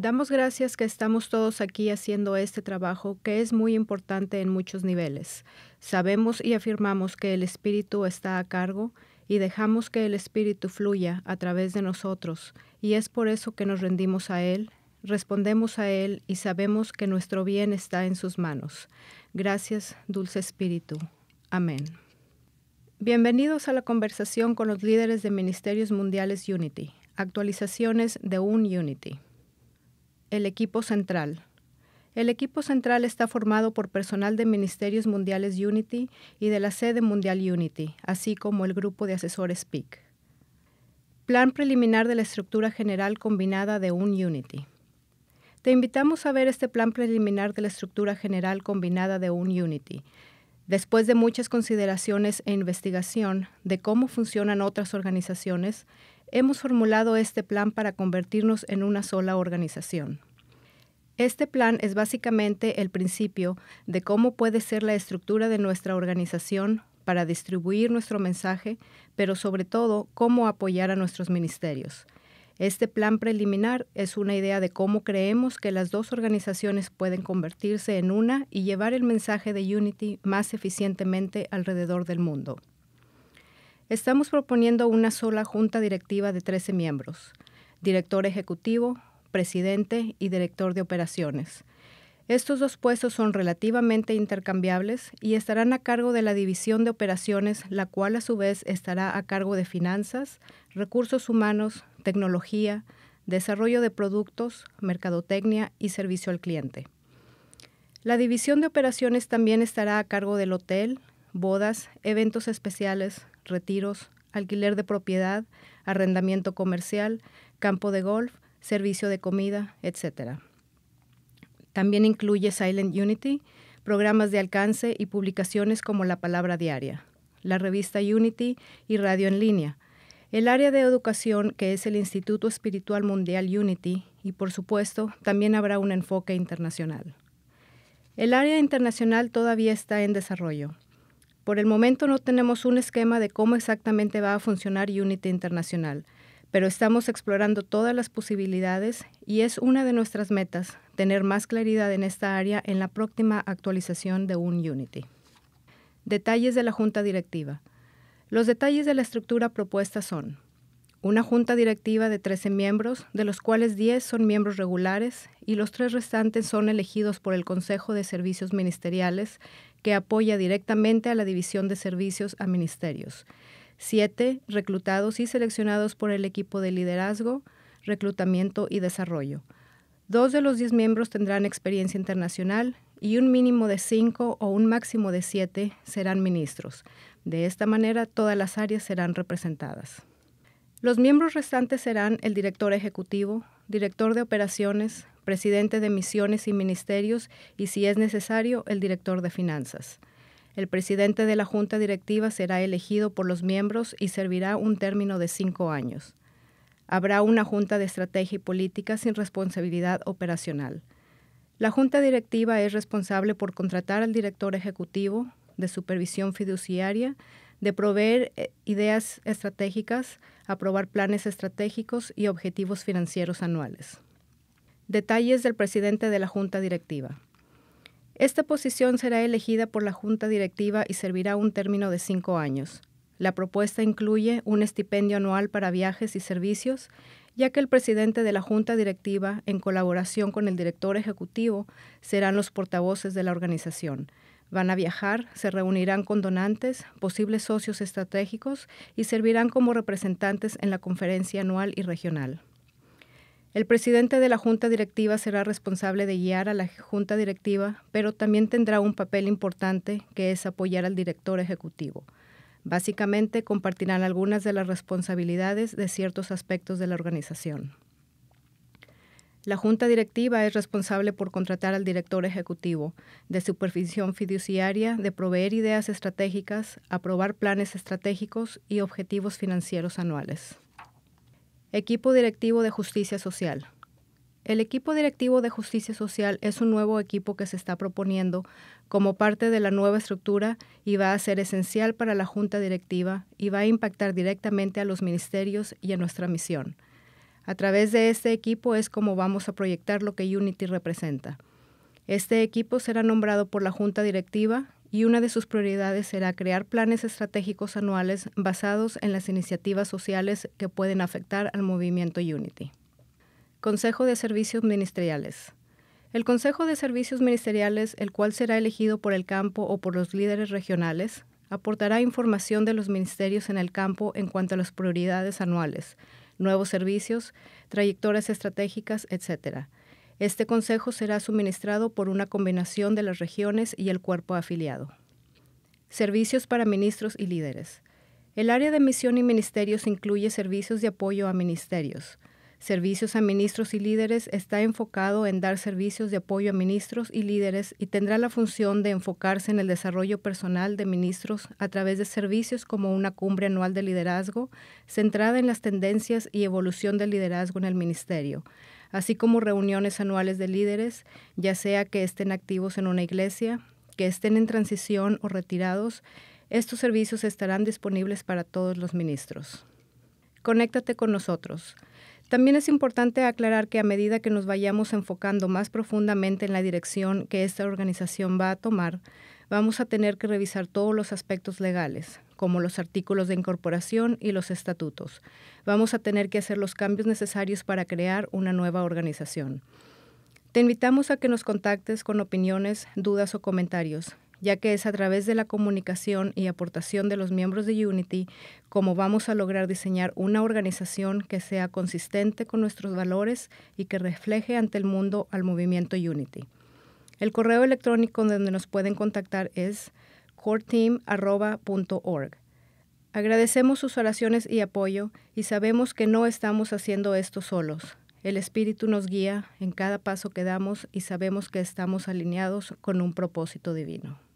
Damos gracias que estamos todos aquí haciendo este trabajo que es muy importante en muchos niveles. Sabemos y afirmamos que el Espíritu está a cargo y dejamos que el Espíritu fluya a través de nosotros y es por eso que nos rendimos a Él, respondemos a Él y sabemos que nuestro bien está en sus manos. Gracias, Dulce Espíritu. Amén. Bienvenidos a la conversación con los líderes de Ministerios Mundiales Unity. Actualizaciones de Un Unity. El equipo central. El equipo central está formado por personal de Ministerios Mundiales Unity y de la sede mundial Unity, así como el grupo de asesores PIC. Plan preliminar de la estructura general combinada de un Unity. Te invitamos a ver este plan preliminar de la estructura general combinada de un Unity. Después de muchas consideraciones e investigación de cómo funcionan otras organizaciones, hemos formulado este plan para convertirnos en una sola organización. Este plan es básicamente el principio de cómo puede ser la estructura de nuestra organización para distribuir nuestro mensaje, pero sobre todo cómo apoyar a nuestros ministerios. Este plan preliminar es una idea de cómo creemos que las dos organizaciones pueden convertirse en una y llevar el mensaje de Unity más eficientemente alrededor del mundo. Estamos proponiendo una sola junta directiva de 13 miembros, director ejecutivo, presidente y director de operaciones. Estos dos puestos son relativamente intercambiables y estarán a cargo de la división de operaciones, la cual a su vez estará a cargo de finanzas, recursos humanos, tecnología, desarrollo de productos, mercadotecnia y servicio al cliente. La división de operaciones también estará a cargo del hotel, bodas, eventos especiales, retiros, alquiler de propiedad, arrendamiento comercial, campo de golf, servicio de comida, etc. También incluye Silent Unity, programas de alcance y publicaciones como La Palabra Diaria, la revista Unity y Radio en Línea, el área de educación que es el Instituto Espiritual Mundial Unity y por supuesto también habrá un enfoque internacional. El área internacional todavía está en desarrollo. Por el momento no tenemos un esquema de cómo exactamente va a funcionar Unity Internacional, pero estamos explorando todas las posibilidades y es una de nuestras metas tener más claridad en esta área en la próxima actualización de un Unity. Detalles de la Junta Directiva. Los detalles de la estructura propuesta son una junta directiva de 13 miembros, de los cuales 10 son miembros regulares y los tres restantes son elegidos por el Consejo de Servicios Ministeriales, que apoya directamente a la División de Servicios a Ministerios. Siete Reclutados y seleccionados por el equipo de liderazgo, reclutamiento y desarrollo. Dos de los 10 miembros tendrán experiencia internacional y un mínimo de cinco o un máximo de siete serán ministros. De esta manera, todas las áreas serán representadas. Los miembros restantes serán el director ejecutivo, director de operaciones, presidente de misiones y ministerios y, si es necesario, el director de finanzas. El presidente de la junta directiva será elegido por los miembros y servirá un término de cinco años. Habrá una junta de estrategia y política sin responsabilidad operacional. La junta directiva es responsable por contratar al director ejecutivo, de supervisión fiduciaria, de proveer eh, ideas estratégicas, aprobar planes estratégicos y objetivos financieros anuales. Detalles del presidente de la Junta Directiva. Esta posición será elegida por la Junta Directiva y servirá un término de cinco años. La propuesta incluye un estipendio anual para viajes y servicios, ya que el presidente de la Junta Directiva, en colaboración con el director ejecutivo, serán los portavoces de la organización. Van a viajar, se reunirán con donantes, posibles socios estratégicos y servirán como representantes en la conferencia anual y regional. El presidente de la Junta Directiva será responsable de guiar a la Junta Directiva, pero también tendrá un papel importante que es apoyar al director ejecutivo. Básicamente compartirán algunas de las responsabilidades de ciertos aspectos de la organización. La junta directiva es responsable por contratar al director ejecutivo de supervisión fiduciaria, de proveer ideas estratégicas, aprobar planes estratégicos y objetivos financieros anuales. Equipo directivo de justicia social. El equipo directivo de justicia social es un nuevo equipo que se está proponiendo como parte de la nueva estructura y va a ser esencial para la junta directiva y va a impactar directamente a los ministerios y a nuestra misión. A través de este equipo es como vamos a proyectar lo que Unity representa. Este equipo será nombrado por la Junta Directiva y una de sus prioridades será crear planes estratégicos anuales basados en las iniciativas sociales que pueden afectar al movimiento Unity. Consejo de Servicios Ministeriales. El Consejo de Servicios Ministeriales, el cual será elegido por el campo o por los líderes regionales, aportará información de los ministerios en el campo en cuanto a las prioridades anuales, nuevos servicios, trayectorias estratégicas, etc. Este consejo será suministrado por una combinación de las regiones y el cuerpo afiliado. Servicios para ministros y líderes. El área de misión y ministerios incluye servicios de apoyo a ministerios, Servicios a Ministros y Líderes está enfocado en dar servicios de apoyo a ministros y líderes y tendrá la función de enfocarse en el desarrollo personal de ministros a través de servicios como una cumbre anual de liderazgo centrada en las tendencias y evolución del liderazgo en el ministerio así como reuniones anuales de líderes, ya sea que estén activos en una iglesia, que estén en transición o retirados, estos servicios estarán disponibles para todos los ministros. Conéctate con nosotros. También es importante aclarar que a medida que nos vayamos enfocando más profundamente en la dirección que esta organización va a tomar, vamos a tener que revisar todos los aspectos legales, como los artículos de incorporación y los estatutos. Vamos a tener que hacer los cambios necesarios para crear una nueva organización. Te invitamos a que nos contactes con opiniones, dudas o comentarios ya que es a través de la comunicación y aportación de los miembros de Unity como vamos a lograr diseñar una organización que sea consistente con nuestros valores y que refleje ante el mundo al movimiento Unity. El correo electrónico donde nos pueden contactar es coreteam.org. Agradecemos sus oraciones y apoyo y sabemos que no estamos haciendo esto solos. El Espíritu nos guía en cada paso que damos y sabemos que estamos alineados con un propósito divino.